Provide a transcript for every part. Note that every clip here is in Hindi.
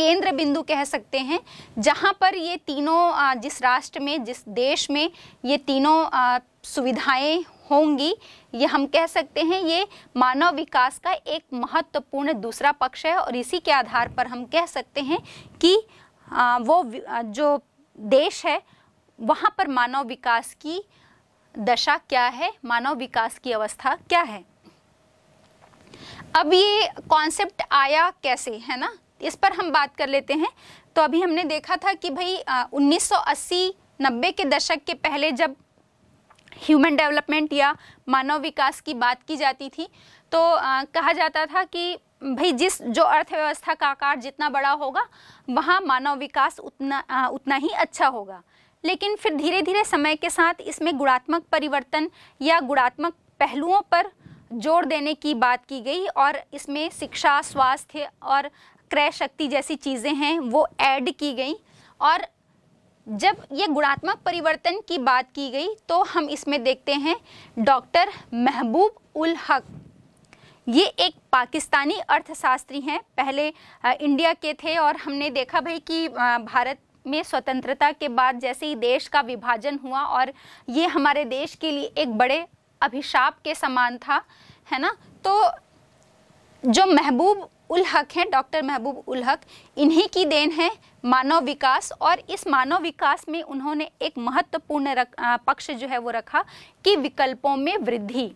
केंद्र बिंदु कह सकते हैं जहाँ पर ये तीनों जिस राष्ट्र में जिस देश में ये तीनों सुविधाएं होंगी ये हम कह सकते हैं ये मानव विकास का एक महत्वपूर्ण दूसरा पक्ष है और इसी के आधार पर हम कह सकते हैं कि वो जो देश है वहाँ पर मानव विकास की दशा क्या है मानव विकास की अवस्था क्या है अब ये कॉन्सेप्ट आया कैसे है ना इस पर हम बात कर लेते हैं तो अभी हमने देखा था कि भाई उन्नीस 1980-90 के दशक के पहले जब ह्यूमन डेवलपमेंट या मानव विकास की बात की जाती थी तो आ, कहा जाता था कि भाई जिस जो अर्थव्यवस्था का आकार जितना बड़ा होगा वहाँ मानव विकास उतना आ, उतना ही अच्छा होगा लेकिन फिर धीरे धीरे समय के साथ इसमें गुणात्मक परिवर्तन या गुणात्मक पहलुओं पर जोर देने की बात की गई और इसमें शिक्षा स्वास्थ्य और क्रय शक्ति जैसी चीज़ें हैं वो ऐड की गई और जब ये गुणात्मक परिवर्तन की बात की गई तो हम इसमें देखते हैं डॉक्टर महबूब उल हक ये एक पाकिस्तानी अर्थशास्त्री हैं पहले इंडिया के थे और हमने देखा भाई कि भारत में स्वतंत्रता के बाद जैसे ही देश का विभाजन हुआ और ये हमारे देश के लिए एक बड़े अभिशाप के समान था है ना तो जो महबूब उल हक हैं डॉक्टर महबूब उल हक इन्हीं की देन है मानव विकास और इस मानव विकास में उन्होंने एक महत्वपूर्ण पक्ष जो है वो रखा कि विकल्पों में वृद्धि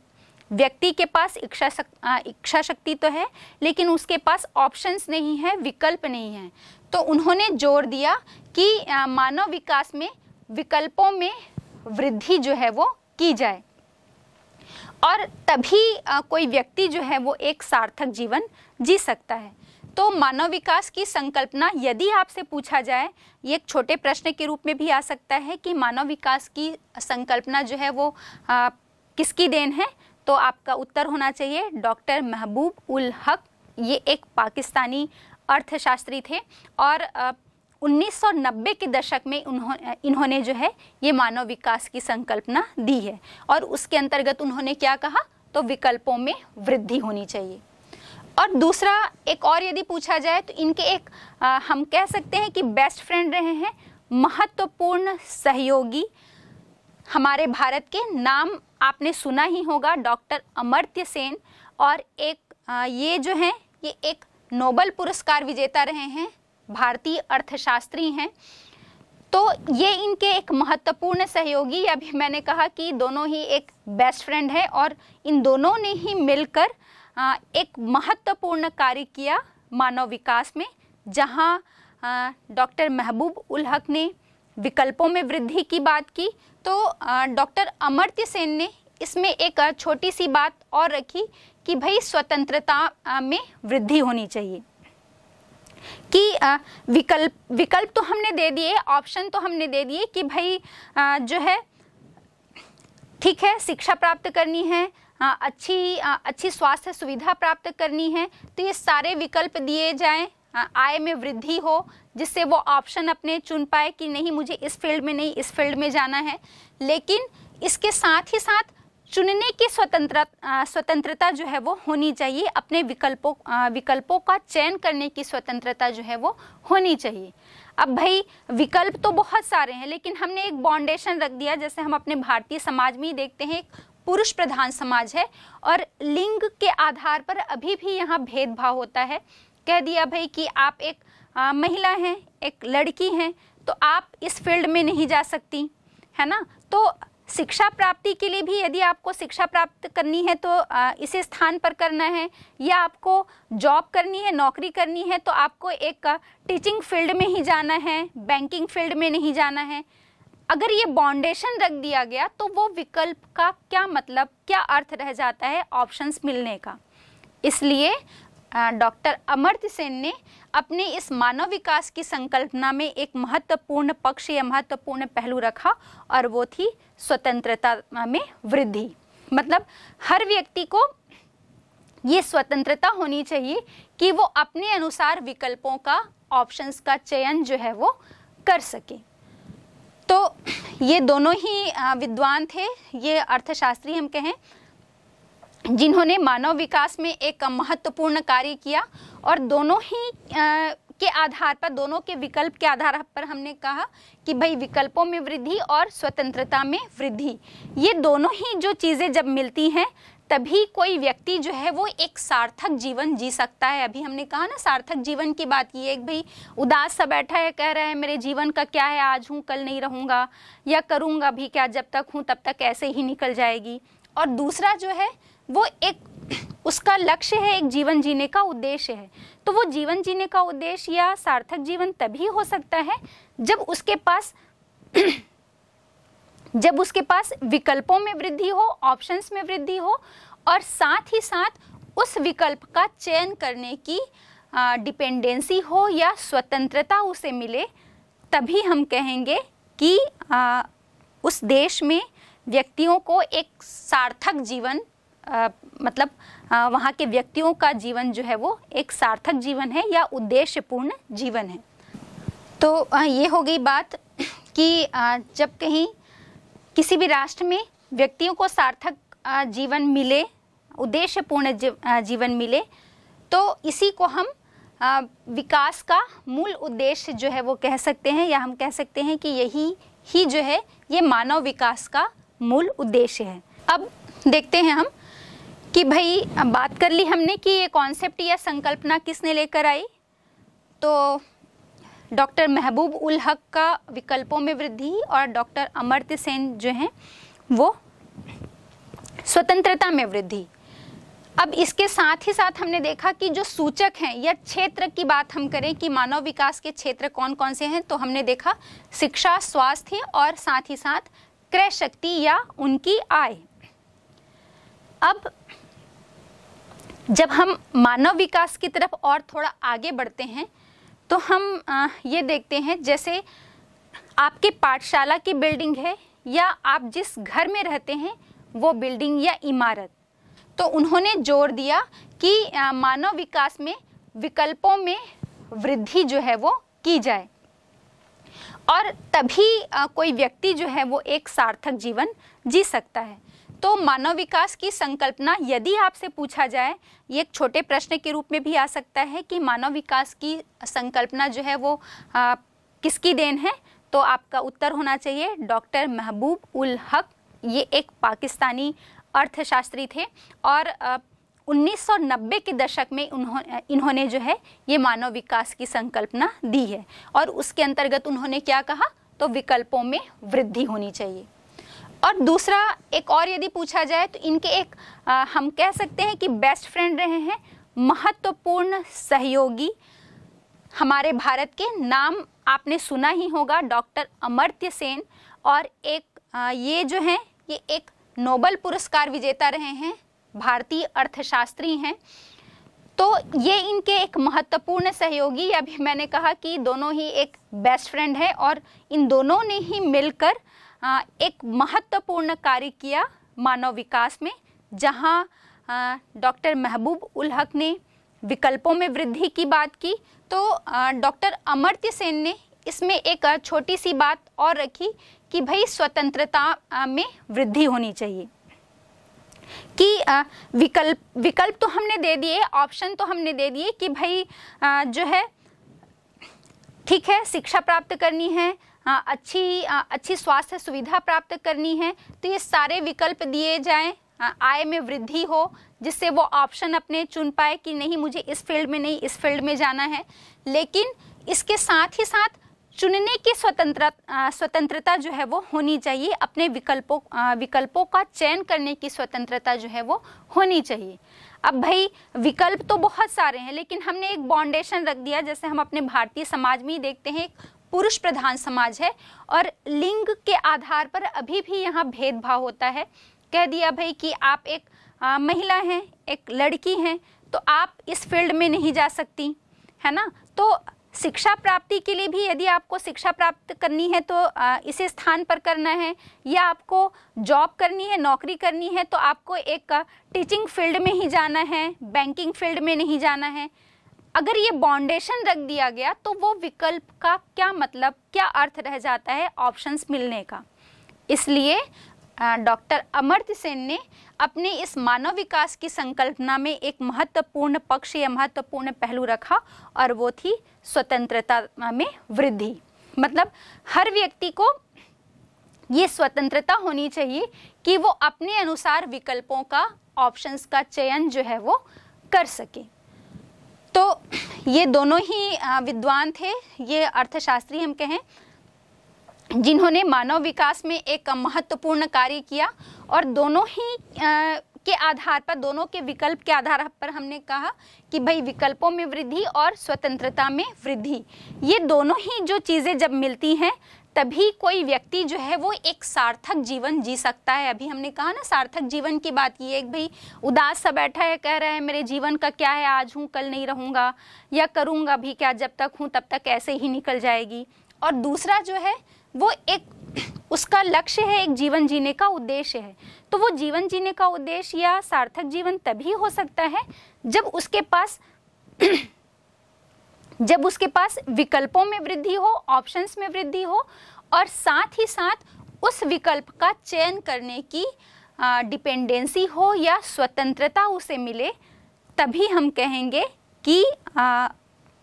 व्यक्ति के पास इच्छा शक, इच्छा शक्ति तो है लेकिन उसके पास ऑप्शंस नहीं है विकल्प नहीं है तो उन्होंने जोर दिया कि मानव विकास में विकल्पों में वृद्धि जो है वो की जाए और तभी कोई व्यक्ति जो है वो एक सार्थक जीवन जी सकता है तो मानव विकास की संकल्पना यदि आपसे पूछा जाए ये एक छोटे प्रश्न के रूप में भी आ सकता है कि मानव विकास की संकल्पना जो है वो आ, किसकी देन है तो आपका उत्तर होना चाहिए डॉक्टर महबूब उल हक ये एक पाकिस्तानी अर्थशास्त्री थे और 1990 के दशक में उन्होंने इन्होंने जो है ये मानव विकास की संकल्पना दी है और उसके अंतर्गत उन्होंने क्या कहा तो विकल्पों में वृद्धि होनी चाहिए और दूसरा एक और यदि पूछा जाए तो इनके एक आ, हम कह सकते हैं कि बेस्ट फ्रेंड रहे हैं महत्वपूर्ण सहयोगी हमारे भारत के नाम आपने सुना ही होगा डॉक्टर अमर्त्य सेन और एक आ, ये जो हैं ये एक नोबल पुरस्कार विजेता रहे हैं भारतीय अर्थशास्त्री हैं तो ये इनके एक महत्वपूर्ण सहयोगी अभी मैंने कहा कि दोनों ही एक बेस्ट फ्रेंड हैं और इन दोनों ने ही मिलकर एक महत्वपूर्ण कार्य किया मानव विकास में जहां डॉक्टर महबूब उल हक ने विकल्पों में वृद्धि की बात की तो डॉक्टर अमर्त्य सेन ने इसमें एक छोटी सी बात और रखी कि भाई स्वतंत्रता में वृद्धि होनी चाहिए कि विकल्प विकल्प तो हमने दे दिए ऑप्शन तो हमने दे दिए कि भाई जो है ठीक है शिक्षा प्राप्त करनी है अच्छी अच्छी स्वास्थ्य सुविधा प्राप्त करनी है तो ये सारे विकल्प दिए जाएं आय में वृद्धि हो जिससे वो ऑप्शन अपने चुन पाए कि नहीं मुझे इस फील्ड में नहीं इस फील्ड में जाना है लेकिन इसके साथ ही साथ चुनने की स्वतंत्र स्वतंत्रता जो है वो होनी चाहिए अपने विकल्पों विकल्पों का चयन करने की स्वतंत्रता जो है वो होनी चाहिए अब भाई विकल्प तो बहुत सारे हैं लेकिन हमने एक बाउंडेशन रख दिया जैसे हम अपने भारतीय समाज में ही देखते हैं एक पुरुष प्रधान समाज है और लिंग के आधार पर अभी भी यहाँ भेदभाव होता है कह दिया भाई कि आप एक आ, महिला हैं एक लड़की हैं तो आप इस फील्ड में नहीं जा सकती है ना तो शिक्षा प्राप्ति के लिए भी यदि आपको शिक्षा प्राप्त करनी है तो इस स्थान पर करना है या आपको जॉब करनी है नौकरी करनी है तो आपको एक टीचिंग फील्ड में ही जाना है बैंकिंग फील्ड में नहीं जाना है अगर ये बाउंडेशन रख दिया गया तो वो विकल्प का क्या मतलब क्या अर्थ रह जाता है ऑप्शंस मिलने का इसलिए डॉक्टर अमर्त्य सेन ने अपने इस मानव विकास की संकल्पना में एक महत्वपूर्ण पक्ष या महत्वपूर्ण पहलू रखा और वो थी स्वतंत्रता में वृद्धि मतलब हर व्यक्ति को ये स्वतंत्रता होनी चाहिए कि वो अपने अनुसार विकल्पों का ऑप्शंस का चयन जो है वो कर सके तो ये दोनों ही विद्वान थे ये अर्थशास्त्री हम कहें जिन्होंने मानव विकास में एक महत्वपूर्ण कार्य किया और दोनों ही आ, के आधार पर दोनों के विकल्प के आधार पर हमने कहा कि भाई विकल्पों में वृद्धि और स्वतंत्रता में वृद्धि ये दोनों ही जो चीज़ें जब मिलती हैं तभी कोई व्यक्ति जो है वो एक सार्थक जीवन जी सकता है अभी हमने कहा ना सार्थक जीवन की बात की एक भाई उदास सा बैठा है कह रहा है मेरे जीवन का क्या है आज हूँ कल नहीं रहूँगा या करूँगा भी क्या जब तक हूँ तब तक ऐसे ही निकल जाएगी और दूसरा जो है वो एक उसका लक्ष्य है एक जीवन जीने का उद्देश्य है तो वो जीवन जीने का उद्देश्य या सार्थक जीवन तभी हो सकता है जब उसके पास जब उसके पास विकल्पों में वृद्धि हो ऑप्शंस में वृद्धि हो और साथ ही साथ उस विकल्प का चयन करने की डिपेंडेंसी हो या स्वतंत्रता उसे मिले तभी हम कहेंगे कि आ, उस देश में व्यक्तियों को एक सार्थक जीवन आ, मतलब आ, वहाँ के व्यक्तियों का जीवन जो है वो एक सार्थक जीवन है या उद्देश्यपूर्ण जीवन है तो आ, ये हो गई बात कि आ, जब कहीं किसी भी राष्ट्र में व्यक्तियों को सार्थक आ, जीवन मिले उद्देश्यपूर्ण जीव, जीवन मिले तो इसी को हम आ, विकास का मूल उद्देश्य जो है वो कह सकते हैं या हम कह सकते हैं कि यही ही जो है ये मानव विकास का मूल उद्देश्य है अब देखते हैं हम कि भाई बात कर ली हमने कि ये कॉन्सेप्ट या संकल्पना किसने लेकर आई तो डॉक्टर महबूब उल हक का विकल्पों में वृद्धि और डॉक्टर अमर्त्य सेन जो हैं वो स्वतंत्रता में वृद्धि अब इसके साथ ही साथ हमने देखा कि जो सूचक हैं या क्षेत्र की बात हम करें कि मानव विकास के क्षेत्र कौन कौन से हैं तो हमने देखा शिक्षा स्वास्थ्य और साथ ही साथ क्रय शक्ति या उनकी आय अब जब हम मानव विकास की तरफ और थोड़ा आगे बढ़ते हैं तो हम ये देखते हैं जैसे आपके पाठशाला की बिल्डिंग है या आप जिस घर में रहते हैं वो बिल्डिंग या इमारत तो उन्होंने जोर दिया कि मानव विकास में विकल्पों में वृद्धि जो है वो की जाए और तभी कोई व्यक्ति जो है वो एक सार्थक जीवन जी सकता है तो मानव विकास की संकल्पना यदि आपसे पूछा जाए ये एक छोटे प्रश्न के रूप में भी आ सकता है कि मानव विकास की संकल्पना जो है वो आ, किसकी देन है तो आपका उत्तर होना चाहिए डॉक्टर महबूब उल हक ये एक पाकिस्तानी अर्थशास्त्री थे और आ, 1990 के दशक में उन्होंने इन्होंने जो है ये मानव विकास की संकल्पना दी है और उसके अंतर्गत उन्होंने क्या कहा तो विकल्पों में वृद्धि होनी चाहिए और दूसरा एक और यदि पूछा जाए तो इनके एक आ, हम कह सकते हैं कि बेस्ट फ्रेंड रहे हैं महत्वपूर्ण सहयोगी हमारे भारत के नाम आपने सुना ही होगा डॉक्टर अमर्त्य सेन और एक आ, ये जो हैं ये एक नोबल पुरस्कार विजेता रहे हैं भारतीय अर्थशास्त्री हैं तो ये इनके एक महत्वपूर्ण सहयोगी अभी मैंने कहा कि दोनों ही एक बेस्ट फ्रेंड है और इन दोनों ने ही मिलकर एक महत्वपूर्ण कार्य किया मानव विकास में जहां डॉक्टर महबूब उल हक ने विकल्पों में वृद्धि की बात की तो डॉक्टर अमर्त्य सेन ने इसमें एक छोटी सी बात और रखी कि भाई स्वतंत्रता में वृद्धि होनी चाहिए कि विकल्प विकल्प तो हमने दे दिए ऑप्शन तो हमने दे दिए कि भाई जो है ठीक है शिक्षा प्राप्त करनी है हाँ, अच्छी अच्छी स्वास्थ्य सुविधा प्राप्त करनी है तो ये सारे विकल्प दिए जाएं आय में वृद्धि हो जिससे वो ऑप्शन अपने चुन पाए कि नहीं मुझे इस फील्ड में नहीं इस फील्ड में जाना है लेकिन इसके साथ ही साथ चुनने की स्वतंत्र स्वतंत्रता जो है वो होनी चाहिए अपने विकल्पों विकल्पों का चयन करने की स्वतंत्रता जो है वो होनी चाहिए अब भाई विकल्प तो बहुत सारे हैं लेकिन हमने एक बाउंडेशन रख दिया जैसे हम अपने भारतीय समाज में ही देखते हैं पुरुष प्रधान समाज है और लिंग के आधार पर अभी भी यहाँ भेदभाव होता है कह दिया भाई कि आप एक आ, महिला हैं एक लड़की हैं तो आप इस फील्ड में नहीं जा सकती है ना तो शिक्षा प्राप्ति के लिए भी यदि आपको शिक्षा प्राप्त करनी है तो इसे स्थान पर करना है या आपको जॉब करनी है नौकरी करनी है तो आपको एक टीचिंग फील्ड में ही जाना है बैंकिंग फील्ड में नहीं जाना है अगर ये बाउंडेशन रख दिया गया तो वो विकल्प का क्या मतलब क्या अर्थ रह जाता है ऑप्शंस मिलने का इसलिए डॉक्टर अमर्त्य सेन ने अपने इस मानव विकास की संकल्पना में एक महत्वपूर्ण पक्ष या महत्वपूर्ण पहलू रखा और वो थी स्वतंत्रता में वृद्धि मतलब हर व्यक्ति को ये स्वतंत्रता होनी चाहिए कि वो अपने अनुसार विकल्पों का ऑप्शंस का चयन जो है वो कर सके तो ये दोनों ही विद्वान थे ये अर्थशास्त्री हम कहें जिन्होंने मानव विकास में एक महत्वपूर्ण कार्य किया और दोनों ही आ, के आधार पर दोनों के विकल्प के आधार पर हमने कहा कि भाई विकल्पों में वृद्धि और स्वतंत्रता में वृद्धि ये दोनों ही जो चीज़ें जब मिलती हैं तभी कोई व्यक्ति जो है वो एक सार्थक जीवन जी सकता है अभी हमने कहा ना सार्थक जीवन की बात की एक भाई उदास सा बैठा है कह रहा है मेरे जीवन का क्या है आज हूँ कल नहीं रहूँगा या करूँगा भी क्या जब तक हूँ तब तक ऐसे ही निकल जाएगी और दूसरा जो है वो एक उसका लक्ष्य है एक जीवन जीने का उद्देश्य है तो वो जीवन जीने का उद्देश्य या सार्थक जीवन तभी हो सकता है जब उसके पास जब उसके पास विकल्पों में वृद्धि हो ऑप्शंस में वृद्धि हो और साथ ही साथ उस विकल्प का चयन करने की डिपेंडेंसी हो या स्वतंत्रता उसे मिले तभी हम कहेंगे कि आ,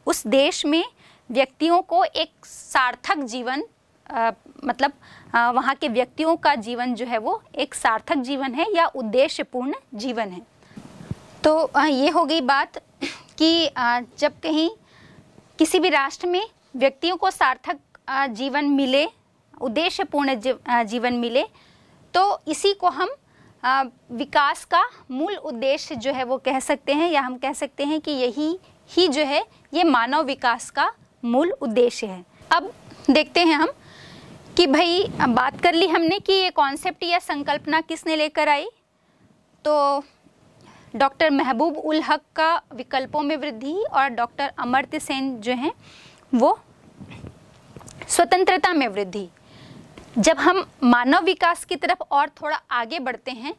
उस देश में व्यक्तियों को एक सार्थक जीवन आ, मतलब आ, वहाँ के व्यक्तियों का जीवन जो है वो एक सार्थक जीवन है या उद्देश्यपूर्ण जीवन है तो आ, ये हो गई बात कि आ, जब कहीं किसी भी राष्ट्र में व्यक्तियों को सार्थक जीवन मिले उद्देश्यपूर्ण जीवन मिले तो इसी को हम विकास का मूल उद्देश्य जो है वो कह सकते हैं या हम कह सकते हैं कि यही ही जो है ये मानव विकास का मूल उद्देश्य है अब देखते हैं हम कि भाई बात कर ली हमने कि ये कॉन्सेप्ट या संकल्पना किसने लेकर आई तो डॉक्टर महबूब उल हक का विकल्पों में वृद्धि और डॉक्टर अमर्त्य सेन जो हैं वो स्वतंत्रता में वृद्धि जब हम मानव विकास की तरफ और थोड़ा आगे बढ़ते हैं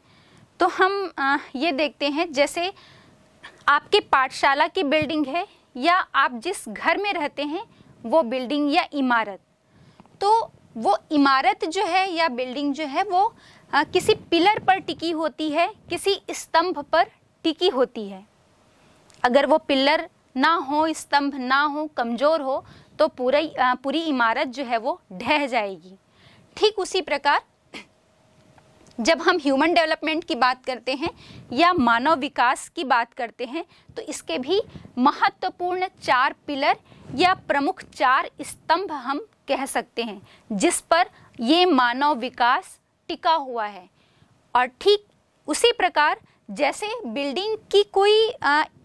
तो हम ये देखते हैं जैसे आपके पाठशाला की बिल्डिंग है या आप जिस घर में रहते हैं वो बिल्डिंग या इमारत तो वो इमारत जो है या बिल्डिंग जो है वो किसी पिलर पर टिकी होती है किसी स्तंभ पर टिकी होती है अगर वो पिल्लर ना हो स्तंभ ना हो कमज़ोर हो तो पूरा पूरी इमारत जो है वो ढह जाएगी ठीक उसी प्रकार जब हम ह्यूमन डेवलपमेंट की बात करते हैं या मानव विकास की बात करते हैं तो इसके भी महत्वपूर्ण चार पिलर या प्रमुख चार स्तंभ हम कह सकते हैं जिस पर ये मानव विकास टिका हुआ है और ठीक उसी प्रकार जैसे बिल्डिंग की कोई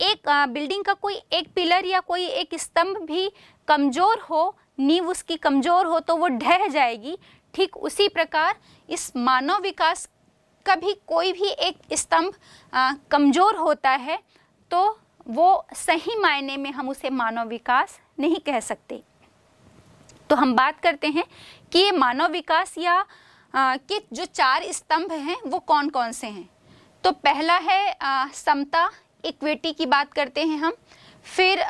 एक बिल्डिंग का कोई एक पिलर या कोई एक स्तंभ भी कमज़ोर हो नींव उसकी कमज़ोर हो तो वो ढह जाएगी ठीक उसी प्रकार इस मानव विकास का भी कोई भी एक स्तंभ कमज़ोर होता है तो वो सही मायने में हम उसे मानव विकास नहीं कह सकते तो हम बात करते हैं कि ये मानव विकास या के जो चार स्तंभ हैं वो कौन कौन से हैं तो पहला है समता इक्विटी की बात करते हैं हम फिर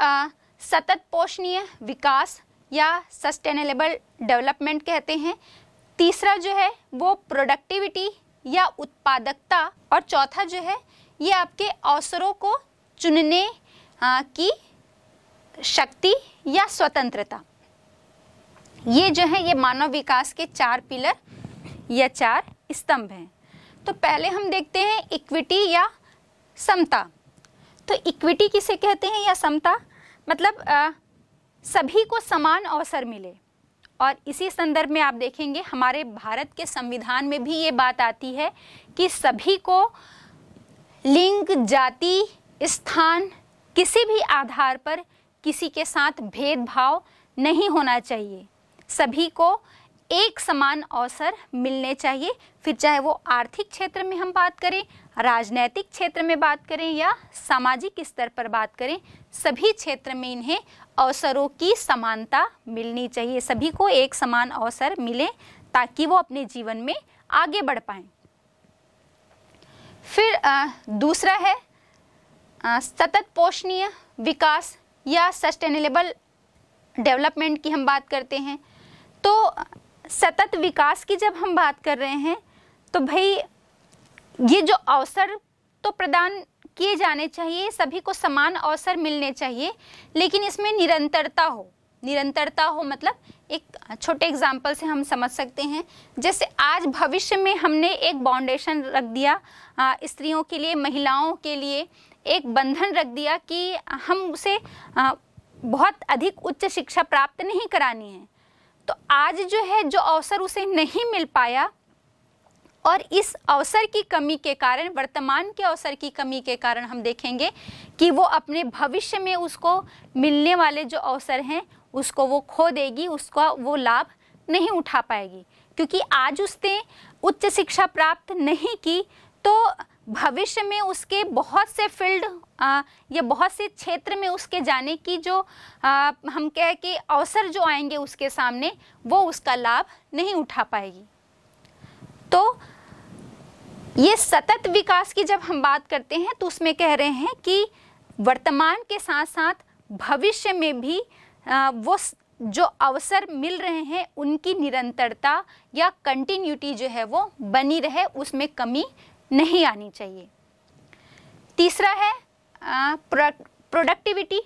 सतत पोषणीय विकास या सस्टेनेबल डेवलपमेंट कहते हैं तीसरा जो है वो प्रोडक्टिविटी या उत्पादकता और चौथा जो है ये आपके अवसरों को चुनने आ, की शक्ति या स्वतंत्रता ये जो है ये मानव विकास के चार पिलर या चार स्तंभ हैं तो पहले हम देखते हैं इक्विटी या समता तो इक्विटी किसे कहते हैं या समता मतलब आ, सभी को समान अवसर मिले और इसी संदर्भ में आप देखेंगे हमारे भारत के संविधान में भी ये बात आती है कि सभी को लिंग जाति स्थान किसी भी आधार पर किसी के साथ भेदभाव नहीं होना चाहिए सभी को एक समान अवसर मिलने चाहिए फिर चाहे वो आर्थिक क्षेत्र में हम बात करें राजनैतिक क्षेत्र में बात करें या सामाजिक स्तर पर बात करें सभी क्षेत्र में इन्हें अवसरों की समानता मिलनी चाहिए सभी को एक समान अवसर मिले ताकि वो अपने जीवन में आगे बढ़ पाए फिर आ, दूसरा है सतत पोषणीय विकास या सस्टेनेबल डेवलपमेंट की हम बात करते हैं तो सतत विकास की जब हम बात कर रहे हैं तो भाई ये जो अवसर तो प्रदान किए जाने चाहिए सभी को समान अवसर मिलने चाहिए लेकिन इसमें निरंतरता हो निरंतरता हो मतलब एक छोटे एग्जाम्पल से हम समझ सकते हैं जैसे आज भविष्य में हमने एक बाउंडेशन रख दिया स्त्रियों के लिए महिलाओं के लिए एक बंधन रख दिया कि हम उसे बहुत अधिक उच्च शिक्षा प्राप्त नहीं करानी है तो आज जो है जो अवसर उसे नहीं मिल पाया और इस अवसर की कमी के कारण वर्तमान के अवसर की कमी के कारण हम देखेंगे कि वो अपने भविष्य में उसको मिलने वाले जो अवसर हैं उसको वो खो देगी उसका वो लाभ नहीं उठा पाएगी क्योंकि आज उसने उच्च शिक्षा प्राप्त नहीं की तो भविष्य में उसके बहुत से फील्ड या बहुत से क्षेत्र में उसके जाने की जो आ, हम कह के अवसर जो आएंगे उसके सामने वो उसका लाभ नहीं उठा पाएगी तो ये सतत विकास की जब हम बात करते हैं तो उसमें कह रहे हैं कि वर्तमान के साथ साथ भविष्य में भी आ, वो जो अवसर मिल रहे हैं उनकी निरंतरता या कंटिन्यूटी जो है वो बनी रहे उसमें कमी नहीं आनी चाहिए तीसरा है प्रोडक्टिविटी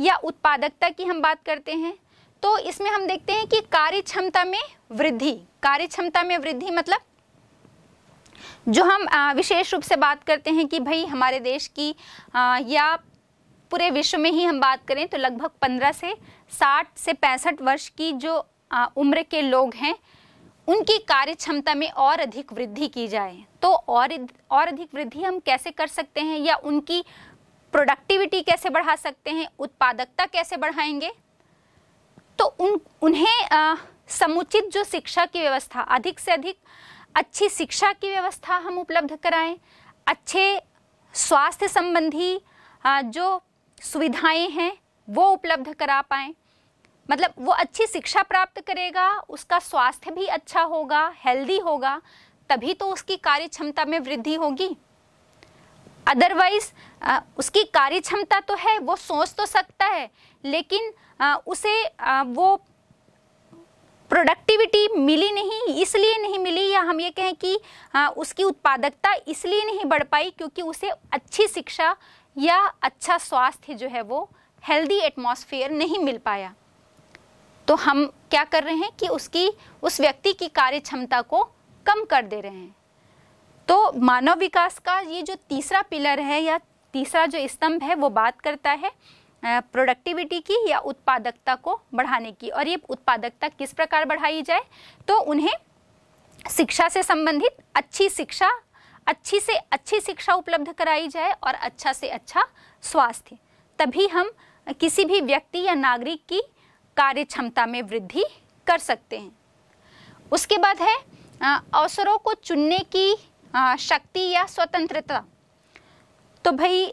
या उत्पादकता की हम बात करते हैं तो इसमें हम देखते हैं कि कार्य क्षमता में वृद्धि कार्य क्षमता में वृद्धि मतलब जो हम विशेष रूप से बात करते हैं कि भाई हमारे देश की या पूरे विश्व में ही हम बात करें तो लगभग 15 से 60 से पैंसठ वर्ष की जो उम्र के लोग हैं उनकी कार्य क्षमता में और अधिक वृद्धि की जाए तो और और अधिक वृद्धि हम कैसे कर सकते हैं या उनकी प्रोडक्टिविटी कैसे बढ़ा सकते हैं उत्पादकता कैसे बढ़ाएंगे तो उन उन्हें आ, समुचित जो शिक्षा की व्यवस्था अधिक से अधिक अच्छी शिक्षा की व्यवस्था हम उपलब्ध कराएं अच्छे स्वास्थ्य संबंधी जो सुविधाएं हैं वो उपलब्ध करा पाए मतलब वो अच्छी शिक्षा प्राप्त करेगा उसका स्वास्थ्य भी अच्छा होगा हेल्दी होगा तभी तो उसकी कार्य क्षमता में वृद्धि होगी अदरवाइज उसकी कार्य क्षमता तो है वो सोच तो सकता है लेकिन आ, उसे आ, वो प्रोडक्टिविटी मिली नहीं इसलिए नहीं मिली या हम ये कहें कि आ, उसकी उत्पादकता इसलिए नहीं बढ़ पाई क्योंकि उसे अच्छी शिक्षा या अच्छा स्वास्थ्य जो है वो हेल्दी एटमॉस्फेयर नहीं मिल पाया तो हम क्या कर रहे हैं कि उसकी उस व्यक्ति की कार्य क्षमता को कम कर दे रहे हैं तो मानव विकास का ये जो तीसरा पिलर है या तीसरा जो स्तंभ है वो बात करता है प्रोडक्टिविटी की या उत्पादकता को बढ़ाने की और ये उत्पादकता किस प्रकार बढ़ाई जाए तो उन्हें शिक्षा से संबंधित अच्छी शिक्षा अच्छी से अच्छी शिक्षा उपलब्ध कराई जाए और अच्छा से अच्छा स्वास्थ्य तभी हम किसी भी व्यक्ति या नागरिक की कार्य क्षमता में वृद्धि कर सकते हैं उसके बाद है अवसरों को चुनने की शक्ति या स्वतंत्रता तो भाई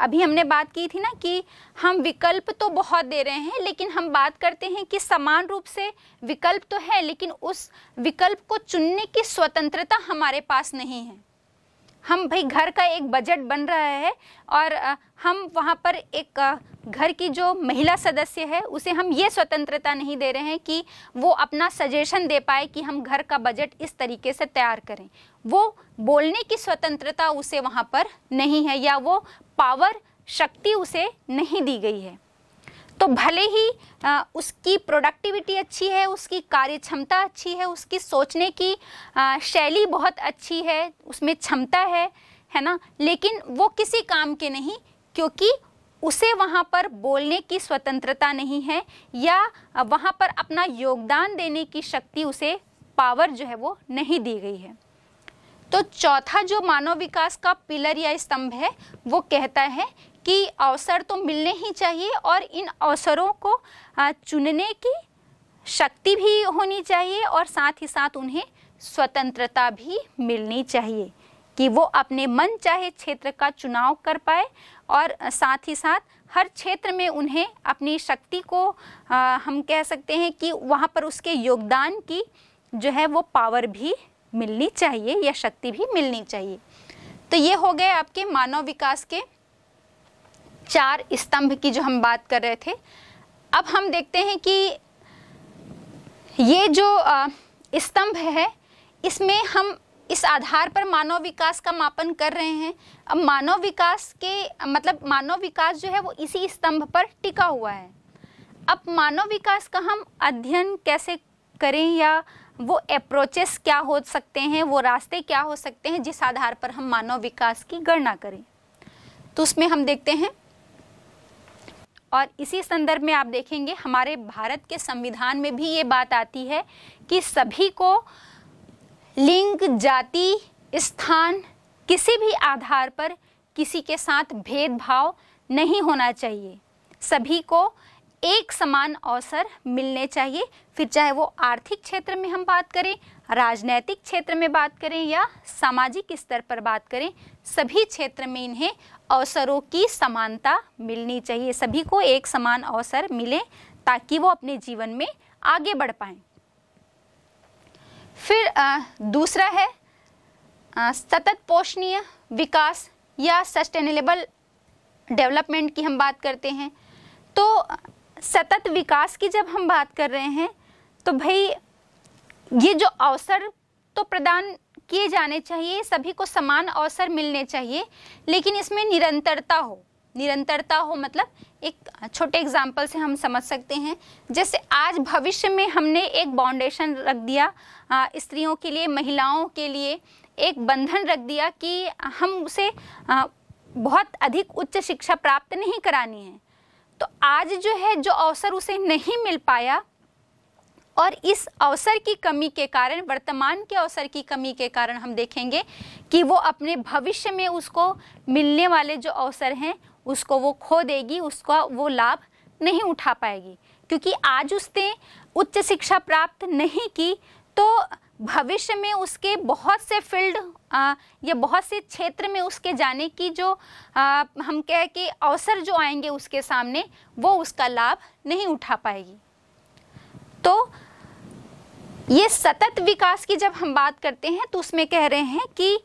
अभी हमने बात की थी ना कि हम विकल्प तो बहुत दे रहे हैं लेकिन हम बात करते हैं कि समान रूप से विकल्प तो है लेकिन उस विकल्प को चुनने की स्वतंत्रता हमारे पास नहीं है हम भाई घर का एक बजट बन रहा है और हम वहाँ पर एक घर की जो महिला सदस्य है उसे हम ये स्वतंत्रता नहीं दे रहे हैं कि वो अपना सजेशन दे पाए कि हम घर का बजट इस तरीके से तैयार करें वो बोलने की स्वतंत्रता उसे वहाँ पर नहीं है या वो पावर शक्ति उसे नहीं दी गई है तो भले ही आ, उसकी प्रोडक्टिविटी अच्छी है उसकी कार्य क्षमता अच्छी है उसकी सोचने की शैली बहुत अच्छी है उसमें क्षमता है है ना लेकिन वो किसी काम के नहीं क्योंकि उसे वहाँ पर बोलने की स्वतंत्रता नहीं है या वहाँ पर अपना योगदान देने की शक्ति उसे पावर जो है वो नहीं दी गई है तो चौथा जो मानव विकास का पिलर या स्तंभ है वो कहता है कि अवसर तो मिलने ही चाहिए और इन अवसरों को चुनने की शक्ति भी होनी चाहिए और साथ ही साथ उन्हें स्वतंत्रता भी मिलनी चाहिए कि वो अपने मन चाहे क्षेत्र का चुनाव कर पाए और साथ ही साथ हर क्षेत्र में उन्हें अपनी शक्ति को आ, हम कह सकते हैं कि वहाँ पर उसके योगदान की जो है वो पावर भी मिलनी चाहिए या शक्ति भी मिलनी चाहिए तो ये हो गए आपके मानव विकास के चार स्तंभ की जो हम बात कर रहे थे अब हम देखते हैं कि ये जो स्तंभ है इसमें हम इस आधार पर मानव विकास का मापन कर रहे हैं अब मानव विकास के मतलब मानव विकास जो है वो इसी स्तंभ पर टिका हुआ है अब मानव विकास का हम अध्ययन कैसे करें या वो अप्रोचेस क्या हो सकते हैं वो रास्ते क्या हो सकते हैं जिस आधार पर हम मानव विकास की गणना करें तो उसमें हम देखते हैं और इसी संदर्भ में आप देखेंगे हमारे भारत के संविधान में भी ये बात आती है कि सभी को लिंग जाति स्थान किसी भी आधार पर किसी के साथ भेदभाव नहीं होना चाहिए सभी को एक समान अवसर मिलने चाहिए फिर चाहे वो आर्थिक क्षेत्र में हम बात करें राजनैतिक क्षेत्र में बात करें या सामाजिक स्तर पर बात करें सभी क्षेत्र में इन्हें अवसरों की समानता मिलनी चाहिए सभी को एक समान अवसर मिले ताकि वो अपने जीवन में आगे बढ़ पाए फिर आ, दूसरा है आ, सतत पोषणीय विकास या सस्टेनेबल डेवलपमेंट की हम बात करते हैं तो सतत विकास की जब हम बात कर रहे हैं तो भाई ये जो अवसर तो प्रदान किए जाने चाहिए सभी को समान अवसर मिलने चाहिए लेकिन इसमें निरंतरता हो निरंतरता हो मतलब एक छोटे एग्जाम्पल से हम समझ सकते हैं जैसे आज भविष्य में हमने एक बाउंडेशन रख दिया स्त्रियों के लिए महिलाओं के लिए एक बंधन रख दिया कि हम उसे बहुत अधिक उच्च शिक्षा प्राप्त नहीं करानी है तो आज जो है जो अवसर उसे नहीं मिल पाया और इस अवसर की कमी के कारण वर्तमान के अवसर की कमी के कारण हम देखेंगे कि वो अपने भविष्य में उसको मिलने वाले जो अवसर हैं उसको वो खो देगी उसका वो लाभ नहीं उठा पाएगी क्योंकि आज उसने उच्च शिक्षा प्राप्त नहीं की तो भविष्य में उसके बहुत से फील्ड या बहुत से क्षेत्र में उसके जाने की जो आ, हम कह कि अवसर जो आएंगे उसके सामने वो उसका लाभ नहीं उठा पाएगी तो ये सतत विकास की जब हम बात करते हैं तो उसमें कह रहे हैं कि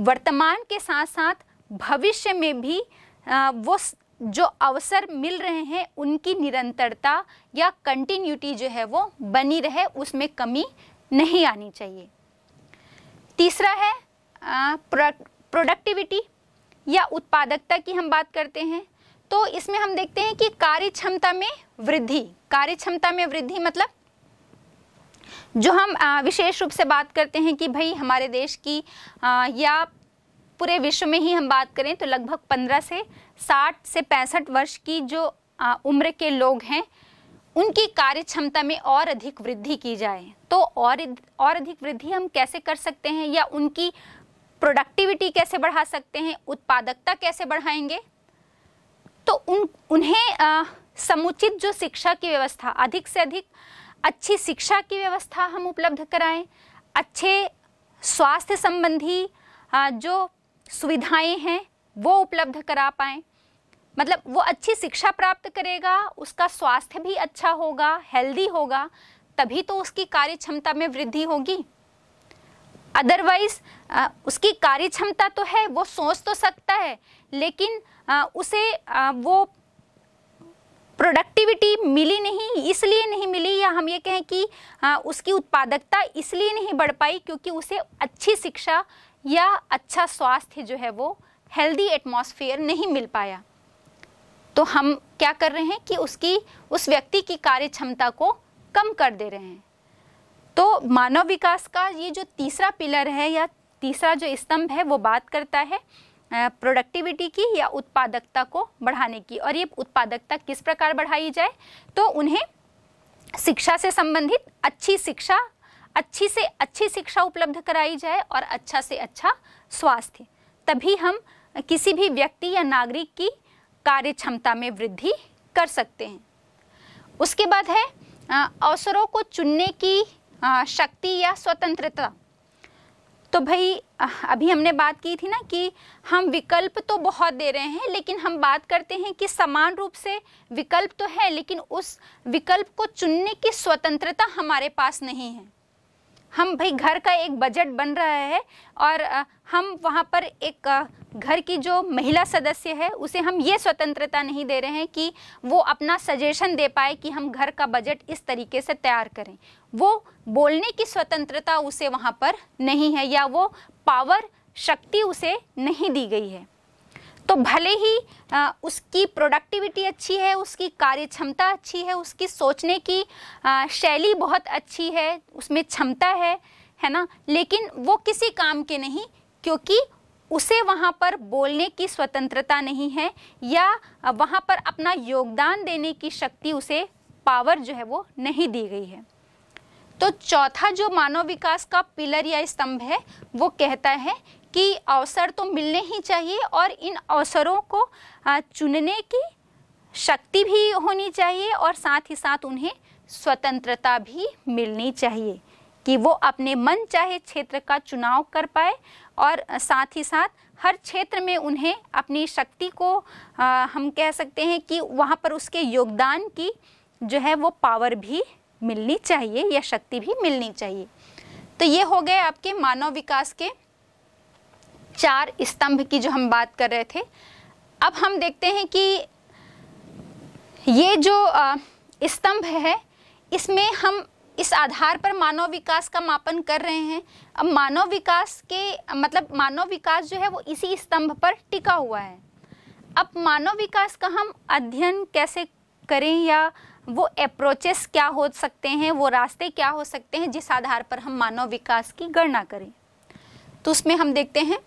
वर्तमान के साथ साथ भविष्य में भी आ, वो जो अवसर मिल रहे हैं उनकी निरंतरता या कंटिन्यूटी जो है वो बनी रहे उसमें कमी नहीं आनी चाहिए तीसरा है प्रोडक्टिविटी या उत्पादकता की हम बात करते हैं तो इसमें हम देखते हैं कि कार्य क्षमता में वृद्धि कार्य क्षमता में वृद्धि मतलब जो हम विशेष रूप से बात करते हैं कि भाई हमारे देश की या पूरे विश्व में ही हम बात करें तो लगभग 15 से 60 से पैंसठ वर्ष की जो उम्र के लोग हैं उनकी कार्य क्षमता में और अधिक वृद्धि की जाए तो और और अधिक वृद्धि हम कैसे कर सकते हैं या उनकी प्रोडक्टिविटी कैसे बढ़ा सकते हैं उत्पादकता कैसे बढ़ाएंगे तो उन उन्हें आ, समुचित जो शिक्षा की व्यवस्था अधिक से अधिक अच्छी शिक्षा की व्यवस्था हम उपलब्ध कराएं अच्छे स्वास्थ्य संबंधी जो सुविधाएं हैं वो उपलब्ध करा पाएँ मतलब वो अच्छी शिक्षा प्राप्त करेगा उसका स्वास्थ्य भी अच्छा होगा हेल्दी होगा तभी तो उसकी कार्य क्षमता में वृद्धि होगी अदरवाइज उसकी कार्य क्षमता तो है वो सोच तो सकता है लेकिन आ, उसे आ, वो प्रोडक्टिविटी मिली नहीं इसलिए नहीं मिली या हम ये कहें कि आ, उसकी उत्पादकता इसलिए नहीं बढ़ पाई क्योंकि उसे अच्छी शिक्षा या अच्छा स्वास्थ्य जो है वो हेल्दी एटमॉस्फेयर नहीं मिल पाया तो हम क्या कर रहे हैं कि उसकी उस व्यक्ति की कार्य क्षमता को कम कर दे रहे हैं तो मानव विकास का ये जो तीसरा पिलर है या तीसरा जो स्तंभ है वो बात करता है प्रोडक्टिविटी की या उत्पादकता को बढ़ाने की और ये उत्पादकता किस प्रकार बढ़ाई जाए तो उन्हें शिक्षा से संबंधित अच्छी शिक्षा अच्छी से अच्छी शिक्षा उपलब्ध कराई जाए और अच्छा से अच्छा स्वास्थ्य तभी हम किसी भी व्यक्ति या नागरिक की कार्य क्षमता में वृद्धि कर सकते हैं उसके बाद है अवसरों को चुनने की शक्ति या स्वतंत्रता तो भाई अभी हमने बात की थी ना कि हम विकल्प तो बहुत दे रहे हैं लेकिन हम बात करते हैं कि समान रूप से विकल्प तो है लेकिन उस विकल्प को चुनने की स्वतंत्रता हमारे पास नहीं है हम भाई घर का एक बजट बन रहा है और हम वहाँ पर एक घर की जो महिला सदस्य है उसे हम ये स्वतंत्रता नहीं दे रहे हैं कि वो अपना सजेशन दे पाए कि हम घर का बजट इस तरीके से तैयार करें वो बोलने की स्वतंत्रता उसे वहाँ पर नहीं है या वो पावर शक्ति उसे नहीं दी गई है तो भले ही आ, उसकी प्रोडक्टिविटी अच्छी है उसकी कार्य क्षमता अच्छी है उसकी सोचने की शैली बहुत अच्छी है उसमें क्षमता है है ना लेकिन वो किसी काम के नहीं क्योंकि उसे वहाँ पर बोलने की स्वतंत्रता नहीं है या वहाँ पर अपना योगदान देने की शक्ति उसे पावर जो है वो नहीं दी गई है तो चौथा जो मानव विकास का पिलर या स्तंभ है वो कहता है कि अवसर तो मिलने ही चाहिए और इन अवसरों को चुनने की शक्ति भी होनी चाहिए और साथ ही साथ उन्हें स्वतंत्रता भी मिलनी चाहिए कि वो अपने मन चाहे क्षेत्र का चुनाव कर पाए और साथ ही साथ हर क्षेत्र में उन्हें अपनी शक्ति को आ, हम कह सकते हैं कि वहाँ पर उसके योगदान की जो है वो पावर भी मिलनी चाहिए या शक्ति भी मिलनी चाहिए तो ये हो गए आपके मानव विकास के चार स्तंभ की जो हम बात कर रहे थे अब हम देखते हैं कि ये जो स्तंभ है इसमें हम इस आधार पर मानव विकास का मापन कर रहे हैं अब मानव विकास के मतलब मानव विकास जो है वो इसी स्तंभ पर टिका हुआ है अब मानव विकास का हम अध्ययन कैसे करें या वो अप्रोचेस क्या हो सकते हैं वो रास्ते क्या हो सकते हैं जिस आधार पर हम मानव विकास की गणना करें तो उसमें हम देखते हैं